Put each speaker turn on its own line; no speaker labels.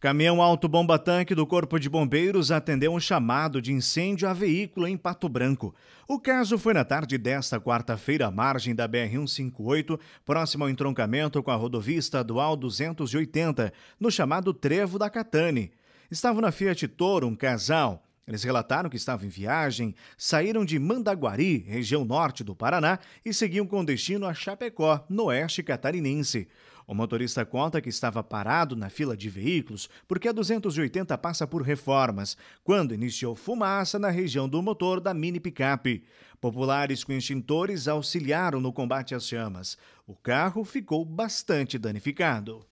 Caminhão autobomba-tanque do Corpo de Bombeiros atendeu um chamado de incêndio a veículo em Pato Branco. O caso foi na tarde desta quarta-feira, à margem da BR-158, próximo ao entroncamento com a rodovia estadual 280, no chamado Trevo da Catane. Estavam na Fiat Toro um casal. Eles relataram que estavam em viagem, saíram de Mandaguari, região norte do Paraná, e seguiam com destino a Chapecó, no oeste catarinense. O motorista conta que estava parado na fila de veículos porque a 280 passa por reformas, quando iniciou fumaça na região do motor da mini picape. Populares com extintores auxiliaram no combate às chamas. O carro ficou bastante danificado.